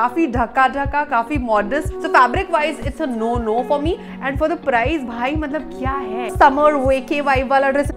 काफी ढका ढका काफी modest so fabric wise it's a no no for me and for the price भाई मतलब क्या है समर वे के वाइब वाला ड्रेस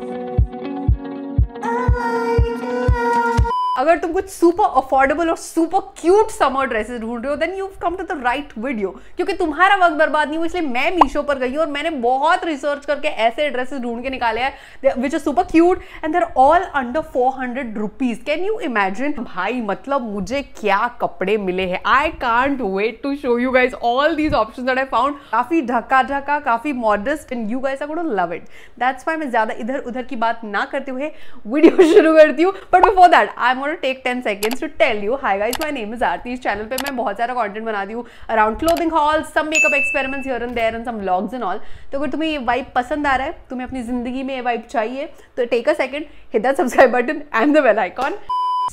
अगर तुम कुछ सुपर अफोर्डेबल और सुपर क्यूट समर ड्रेसेस ढूंढ रहे हो then you come to the right video क्योंकि तुम्हारा वक्त बर्बाद नहीं हुआ इसलिए मैं मीशो पर गई और मैंने बहुत रिसर्च करके ऐसे ड्रेसेस ढूंढ के निकाले हैं which are super cute and they're all under four hundred rupees can you imagine भाई मतलब मुझे क्या कपड़े मिले हैं I can't wait to show you guys all these option that I found काफी ढका ढका काफी modest and you guys I love it that's why मैं ज्यादा इधर उधर की बात ना करते हुए वीडियो शुरू करती हूँ but before that I am want take ten seconds to tell you hi guys my name is Aarti इस चैनल पर मैं बहुत सारा कंटेंट बनाती हूँ around clothing haul some makeup experiments here and there and some vlogs and all तो अगर तुम्हें ये वाइप पसंद आ रहा है तुम्हें अपनी जिंदगी में ये वाइप चाहिए तो take a second hit subscribe button and the bell icon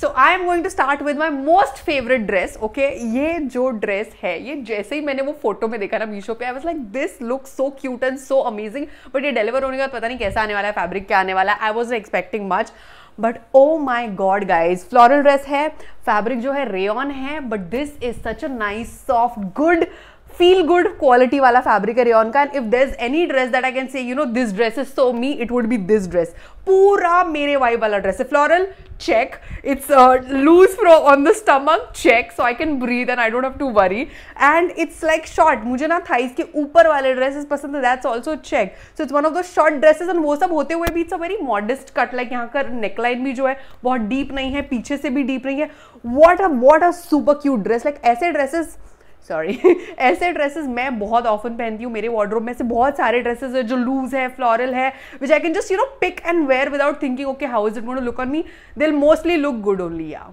so I am going to start with my most favourite dress okay ये जो ड्रेस है ये जैसे ही मैंने वो फोटो में देखा ना मीशो पे I was like this look so cute and so amazing but ये डिलीवर होने के बाद पता नहीं कैसा आने वाला है फैब्रिक क्या आने वाला है I was expecting much but oh my god guys floral dress है फैब्रिक जो है रेन है but this is such a nice soft good feel good quality वाला फैब्रिक है रेन का and if is any dress that I can say you know this dress is so me it would be this dress पूरा मेरे vibe वाला dress है floral check it's loose from on the stomach check so I can breathe and I don't have to worry and it's like short मुझे ना था के ऊपर वाले ड्रेसेस पसंद है that's also check so it's one of the short dresses and वो सब होते हुए भी it's a very modest cut like यहाँ का नेकलाइन भी जो है बहुत डीप नहीं है पीछे से भी डीप नहीं है what a what a super cute dress like ऐसे ड्रेसेस सॉरी ऐसे ड्रेसेस मैं बहुत ऑफन पहनती हूँ मेरे वार्ड्रोब में से बहुत सारे ड्रेसेस है जो लूज है फ्लोरल है which I can just you know pick and wear without thinking okay how is it might look on me will mostly look good only या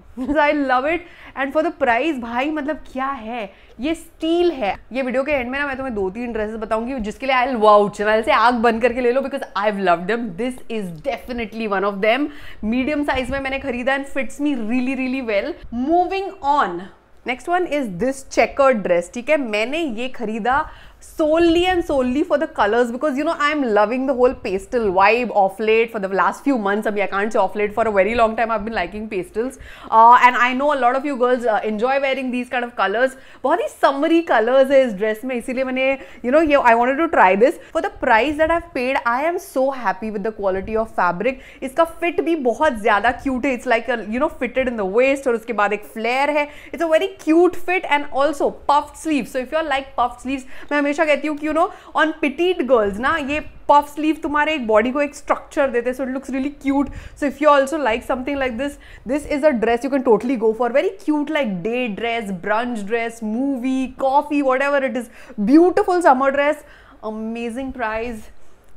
I love it and for the price भाई मतलब क्या है ये steel है ये video के and में ना मैं तुम्हें दो तीन ड्रेसेस बताऊंगी जिसके लिए आई एल वाउ चैनल से आग बंद करके ले लो because I love them this is definitely one of them medium size में मैंने खरीदा and fits me really really well moving on next one is this checker dress ठीक है मैंने ये खरीदा solely and solely for the colors because you know I'm loving the whole pastel vibe off late for the last few months. I mean I can't say off late for a very long time. I've been liking pastels uh, and I know a lot of you girls uh, enjoy wearing these kind of colors. बहुत ही summery colors is dress में इसीलिए मैंने you know I wanted to try this for the price that I've paid. I am so happy with the quality of fabric. इसका fit भी बहुत ज़्यादा cute है. It's like a, you know fitted in the waist or उसके बाद एक flare है. It's a very cute fit and also puffed sleeves. So if you like puffed sleeves मैं हमेशा कहती हूँ कि you know on petite girls ना ये पफ स्लीव तुम्हारे एक बॉडी को एक स्ट्रक्चर देते so it looks really cute so if you also like something like this this is a dress you can totally go for very cute like day dress brunch dress movie coffee whatever it is beautiful summer dress amazing price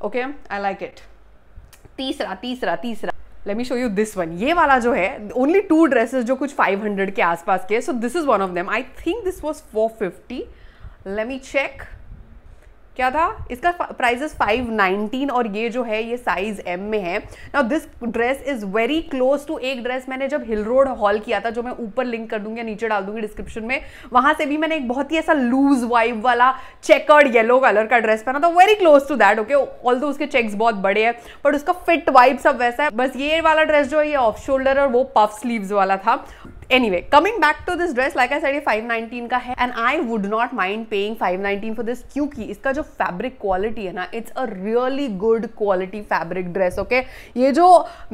okay I like it तीसरा तीसरा तीसरा let me show you this one ये वाला जो है only to dresses जो कुछ 500 के आसपास के so this is one of them I think this was 450 let me check क्या था इसका प्राइस फाइव नाइनटीन और ये जो है ये साइज एम में है now this dress is very close to एक ड्रेस मैंने जब हिल रोड हॉल किया था जो मैं ऊपर लिंक कर दूंगी या नीचे डाल दूंगी डिस्क्रिप्शन में वहां से भी मैंने एक बहुत ही ऐसा लूज वाइब वाला चेकर्ड येलो कलर का ड्रेस पहना था very close to that okay all उसके चेक्स बहुत बड़े हैं बट उसका फिट वाइब सब वैसा है बस ये वाला ड्रेस जो है ये ऑफ शोल्डर और वो पफ स्लीव्स वाला था anyway coming back to this dress like I said ये 519 का है and I would not mind paying 519 for this क्योंकि इसका जो फैब्रिक क्वालिटी है ना it's a really good quality fabric dress okay ये जो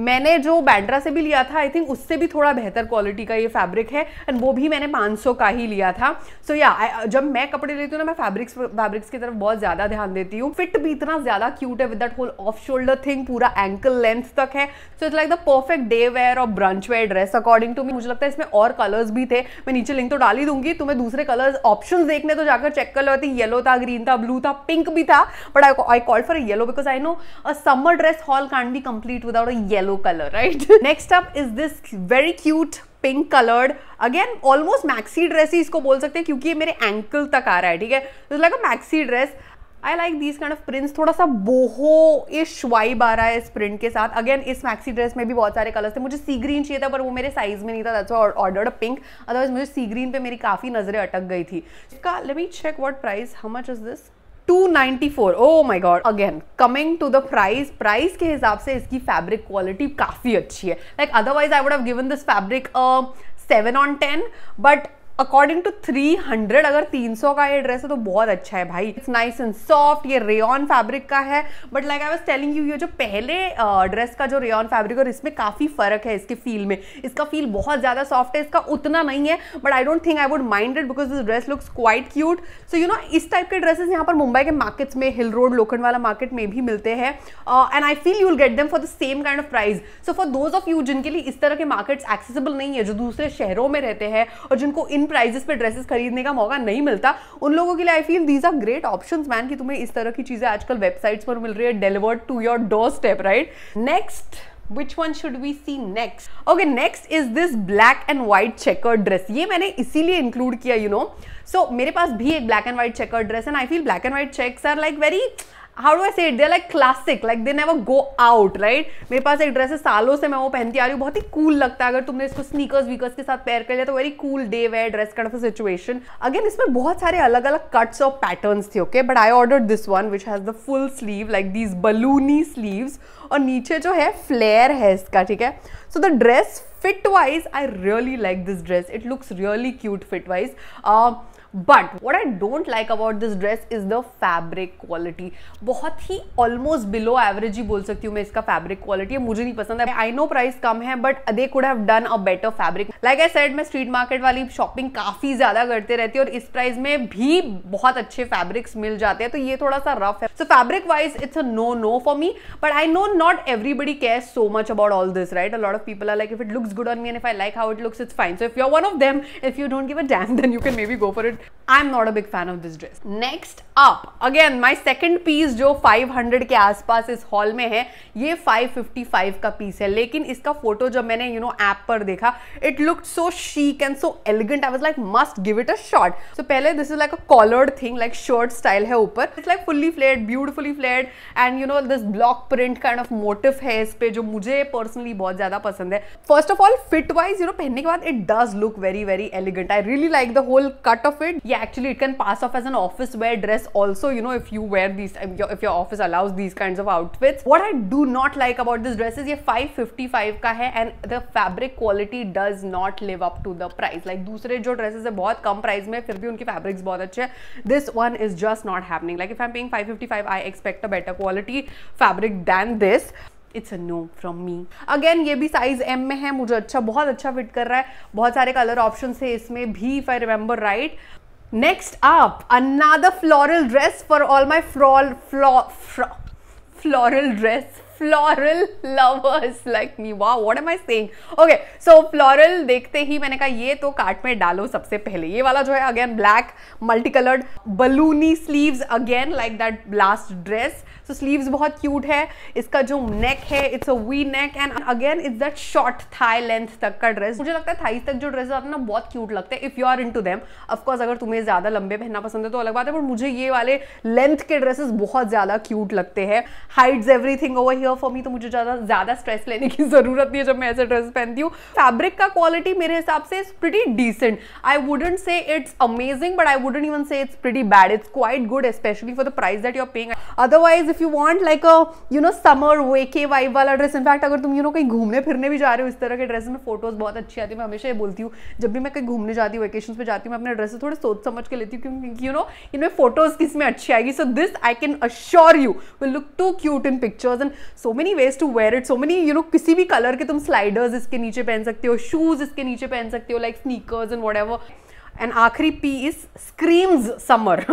मैंने जो बैंड्रा से भी लिया था आई थिंक उससे भी थोड़ा बेहतर क्वालिटी का ये फैब्रिक है एंड वो भी मैंने 500 का ही लिया था सो so, या yeah, uh, जब मैं कपड़े लेती हूँ ना मैं फैब्रिक्स फैब्रिक्स की तरफ बहुत ज़्यादा ध्यान देती हूँ फिट भी इतना ज़्यादा क्यूट है with that whole off shoulder thing पूरा एंकल लेंथ तक है so it's like the perfect day wear और brunch wear dress according to me मुझे लगता है इसमें इसमें और कलर्स भी थे मैं नीचे लिंक तो डाल ही दूंगी तुम्हें दूसरे कलर्स ऑप्शन देखने तो जाकर चेक कर लो थी येलो था ग्रीन था ब्लू था पिंक भी था but I I call for yellow because I know a summer dress haul can be complete without a yellow colour right next up is this very cute pink coloured again almost maxi dress ही इसको बोल सकते हैं क्योंकि ये मेरे ankle तक आ रहा है ठीक है like a maxi dress I like this kind of prints थोड़ा सा बोहो इश वाइब आ रहा है इस प्रिंट के साथ अगेन इस मैक्सी ड्रेस में भी बहुत सारे कलर्स थे मुझे सी ग्रीन चाहिए था पर वो मेरे साइज में नहीं था दैट्स ऑर्डर्ड पिंक अदरवाइज मुझे सी ग्रीन पे मेरी काफ़ी नज़रें अटक गई थी इसका let me check what price how much is this 294 oh my god again coming to the price price के हिसाब से इसकी फैब्रिक क्वालिटी काफ़ी अच्छी है like otherwise I would have given this fabric seven on ten but according to 300 अगर 300 का ये ड्रेस है तो बहुत अच्छा है भाई इट्स नाइस एंड सॉफ्ट ये रेन फैब्रिक का है but like I was telling you ये जो पहले ड्रेस uh, का जो रेयन फैब्रिक और इसमें काफ़ी फ़र्क है इसके फील में इसका फील बहुत ज़्यादा सॉफ्ट है इसका उतना नहीं है but I don't think I would mind it because this dress looks quite cute so you know इस टाइप के ड्रेसेस यहाँ पर मुंबई के मार्केट्स में हिल रोड लोखंड वाला मार्केट में भी मिलते हैं and I feel you will get them for the same kind of price so for those of you जिनके लिए इस तरह के मार्केट्स एक्सेसिबल नहीं है जो दूसरे शहरों में रहते हैं और जिनको इन इन प्राइजेस पे ड्रेसेस खरीदने का मौका नहीं मिलता उन लोगों के लिए I feel these are great option man कि तुम्हें इस तरह की चीज़ें आजकल वेबसाइट्स पर मिल रही है delivered to your doorstep right next which one should we see next okay next is this black and white checker dress ये मैंने इसीलिए include किया you know so मेरे पास भी एक black and white checker dress and I feel black and white checks are like very how do I set like classic like they never go out right मेरे पास एक dress है सालों से मैं वो पहनती आ रही हूँ बहुत ही कूल cool लगता है अगर तुमने इसको स्नीकर्स वीकर्स के साथ पेयर कर लिया तो very cool day wear dress kind of situation again इसमें बहुत सारे अलग अलग कट्स और पैटर्न थे okay but I order this one which has the full sleeve like these balloony sleeve और नीचे जो है फ्लेयर है इसका ठीक है so the dress fit wise I really like this dress it looks really cute fit wise but what I don't like about this dress is the fabric quality बहुत ही ऑलमोस्ट बिलो एवरेज ही बोल सकती हूँ मैं इसका fabric quality है मुझे नहीं पसंद है आई नो प्राइस कम है but they could have done a better fabric like I said मैं स्ट्रीट मार्केट वाली शॉपिंग काफी ज्यादा करते रहती है और इस प्राइस में भी बहुत अच्छे फैब्रिक्स मिल जाते हैं तो ये थोड़ा सा रफ है so fabric wise it's a no no for me but I know not everybody care so much about all this right a lot of people are like if it looks good on me and if I like how it looks it's fine so if you are one of them if you don't give a damn then you can maybe go for it I am not a big fan of this dress next up again my second piece जो 500 के आसपास इस hall में है ये 555 का piece है लेकिन इसका फोटो जब मैंने यू नो ऐप पर देखा it look so chic and so elegant I was like must give it a shot so पहले this is like a collared thing like shirt style है ऊपर it's like fully flared beautifully flared and you know this block print kind of motif है इस पे जो मुझे personally बहुत ज्यादा पसंद है first of all fit wise you know पहनने के बाद it does look very very elegant I really like the whole cut of it it yeah actually it can pass off as an office wear dress also you know if you wear these if your office allows these kinds of outfits what i do not like about this dress is ye 555 ka hai and the fabric quality does not live up to the price like dusre jo dresses hai bahut kam price mein fir bhi unki fabrics bahut acche hai this one is just not happening like if i'm paying 555 i expect a better quality fabric than this it's a no from me again ये भी size M में है मुझे अच्छा बहुत अच्छा fit कर रहा है बहुत सारे कलर ऑप्शन है इसमें भी if I remember right Next up, another floral dress for all my floral, floral, floral dress floral lovers like me वाह what am I saying okay so floral देखते ही मैंने कहा ये तो कार्ट में डालो सबसे पहले ये वाला जो है again black multi coloured balloony sleeves again like that last dress so sleeves बहुत क्यूट है इसका जो नेक है it's a V neck and again it's that short thigh length तक का ड्रेस मुझे लगता है थाई तक जो ड्रेस आते ना बहुत क्यूट लगते हैं if you are into them of course अगर तुम्हें ज्यादा लंबे पहनना पसंद है तो अलग बात है पर मुझे ये वाले लेंथ के ड्रेसेस बहुत ज्यादा क्यूट लगते हैं heights everything over here for me तो मुझे ज़्यादा ज़्यादा स्ट्रेस लेने की ज़रूरत नहीं है जब मैं ऐसे ड्रेस पहनती हूँ फैब्रिक का क्वालिटी मेरे हिसाब से is pretty decent I wouldn't say it's amazing but I wouldn't even say it's pretty bad it's quite good specially for the price that you're paying otherwise if you want like a you know summer वे के vibe वाला dress in fact अगर तुम you know कहीं घूमने फिरने भी जा रहे हो इस तरह के ड्रेस में फोटोज बहुत अच्छी आती है मैं हमेशा ये बोलती हूँ जब भी मैं कहीं घूमने जाती हूँ वेकेशन पर जाती हूँ मैं अपने ड्रेसेस थोड़े सोच समझ के लेती हूँ क्योंकि यू नो इनमें फोटोज किस में अच्छी आएगी so this I can assure you will look too cute in pictures and so many ways to wear it so many you know किसी भी कलर के तुम स्लाइडर्स इसके नीचे पहन सकते हो शूज इसके नीचे पहन सकते हो like sneakers and whatever and आखिरी piece is screams summer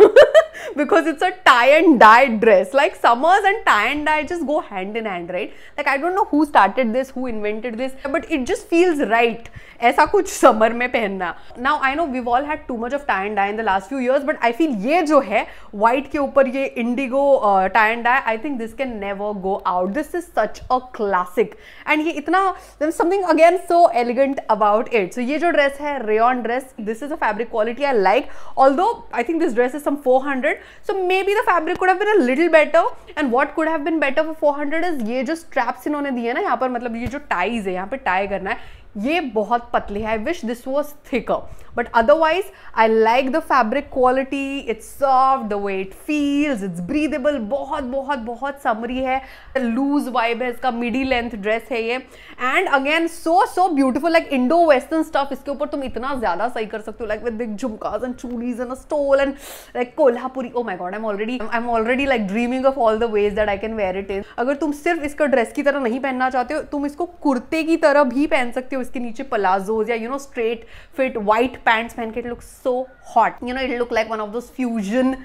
because it's a tie and dye dress. Like summers and tie and dye just go hand in hand, right? Like I don't know who started this, who invented this, but it just feels right. ऐसा कुछ summer में पहनना. Now I know we've all had too much of tie and dye in the last few years, but I feel ये जो है white के ऊपर ये indigo uh, tie and dye, I think this can never go out. This is such a classic. And ये इतना something again so elegant about it. So ये जो dress है rayon dress, this is a fabric quality I like. Although I think this dress is some 400 hundred so maybe the fabric could have a little better and what could have been better for four hundred is ये जो straps इन्होंने दिए ना यहाँ पर मतलब ये जो टाइज है यहाँ पर टाई करना है ये बहुत पतली है I wish this was thicker but otherwise I like the fabric quality it's soft the way it feels it's breathable बहुत बहुत बहुत समरी है लूज वाइब है इसका मिडी लेंथ ड्रेस है ये and again so so beautiful like Indo western stuff इसके ऊपर तुम इतना ज़्यादा सही कर सकते हो like with big jhumkas and churis and stole and like Kolhapuri oh my god I am already I am already like dreaming of all the ways that I can wear it is अगर तुम सिर्फ इसका ड्रेस की तरह नहीं पहनना चाहते हो तुम इसको कुर्ते की तरह भी पहन सकते हो उसके नीचे पलाजोज या you know straight fit white pants पहन के it look so hot you know it look like one of those fusion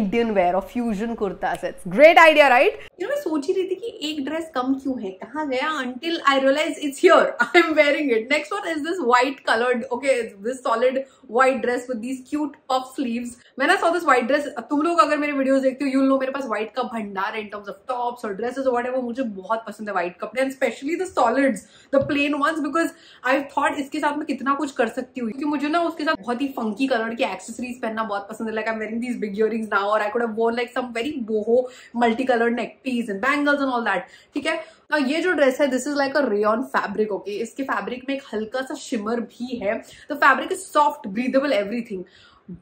Indian wear of fusion kurta sets great idea right you know मैं सोच ही रही थी कि एक ड्रेस कम क्यों है कहाँ गया until I realise it's here I am wearing it next one is this white coloured okay this solid white dress with this cute puff sleeves मैंने सॉ दिस व्हाइट ड्रेस तुम लोग अगर मेरे वीडियोस देखते हो यू नो मेरे पास white का भंडार इन टर्म्स ऑफ टॉप्स और ड्रेसेस वट एवर मुझे बहुत पसंद है व्हाइट कपड़े and specially the solids the plain ones because I thought इसके साथ मैं कितना कुछ कर सकती हूँ क्योंकि मुझे ना उसके साथ बहुत ही फंकी कलर की एक्सेसरीज पहनना बहुत पसंद है like I am wearing this big earrings now और I could have worn like some very boho multi colour neck पट्टीज and bangles and all that ठीक है और तो ये जो ड्रेस है this is like a rayon fabric okay इसके फैब्रिक में एक हल्का सा शिमर भी है तो fabric is soft breathable everything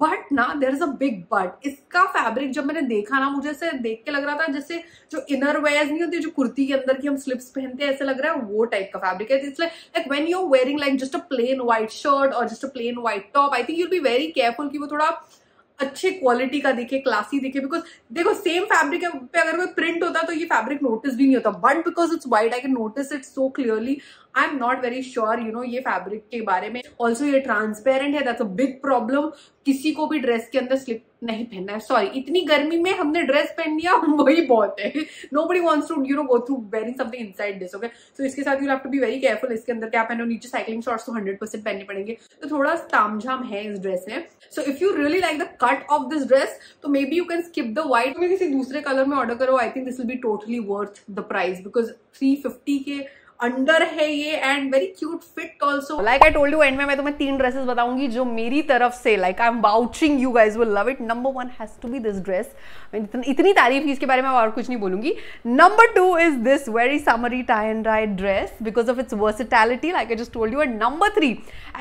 but ना there is a big but इसका फैब्रिक जब मैंने देखा ना मुझे ऐसे देख के लग रहा था जैसे जो इनर वेयर नहीं होती जो कुर्ती के अंदर की हम स्लिप्स पहनते हैं ऐसे लग रहा है वो टाइप का फैब्रिक है इसलिए like when you wearing like just a plain white shirt और just a plain white top I think you'll be very careful कि वो थोड़ा अच्छे क्वालिटी का दिखे क्लासी दिखे बिकॉज देखो सेम फैब्रिक पे अगर कोई प्रिंट होता तो ये फैब्रिक नोटिस भी नहीं होता but because it's white I can notice it so clearly I am not very sure you know ये फैब्रिक के बारे में ऑल्सो ये ट्रांसपेरेंट है दैट्स अ बिग प्रॉब्लम किसी को भी ड्रेस के अंदर स्लिप नहीं पहनना है सॉरी इतनी गर्मी में हमने ड्रेस पहन लिया वही बहुत है nobody wants to you know go through very something inside this okay so इसके साथ you have to be very careful इसके अंदर क्या पहनो नीचे साइकिलिंग शॉर्ट्स तो हंड्रेड परसेंट पहनने पड़ेंगे तो थोड़ा तामझाम है इस ड्रेस में so if you really like the cut of this dress तो maybe you can skip the white में किसी दूसरे कलर में ऑर्डर करो I think this will be totally worth the price because three fifty के under है ये and very cute fit also like I told you and में मैं तुम्हें तीन ड्रेसेस बताऊंगी जो मेरी तरफ से like I am vouching you guys will love it number one has to be this dress इतनी तारीफ की इसके बारे में और कुछ नहीं बोलूंगी number two is this very summery tie and dye dress because of its versatility like I just told you and number three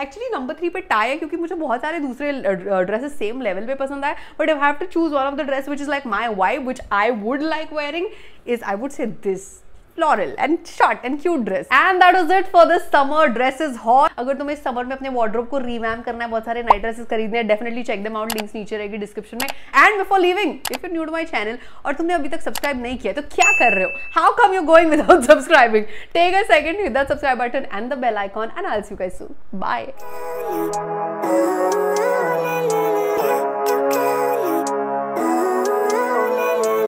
actually number three पे टाई है क्योंकि मुझे बहुत सारे दूसरे ड्रेसेस सेम लेवल पे पसंद आए but you have to choose one of the dress which is like my wife which I would like wearing is I would say this floral and short and cute dress and that was it for this summer dress is hot अगर तुम्हें इस summer में अपने wardrobe को revamp करना है बहुत सारे नाइट ड्रेसेस खरीदने definitely check them out links नीचे रहेगी डिस्क्रिप्शन में and before leaving if you new to my channel और तुमने अभी तक सब्सक्राइब नहीं किया तो क्या कर रहे हो how come you going without subscribing take a second with that subscribe button and the bell icon and I will see you guys soon bye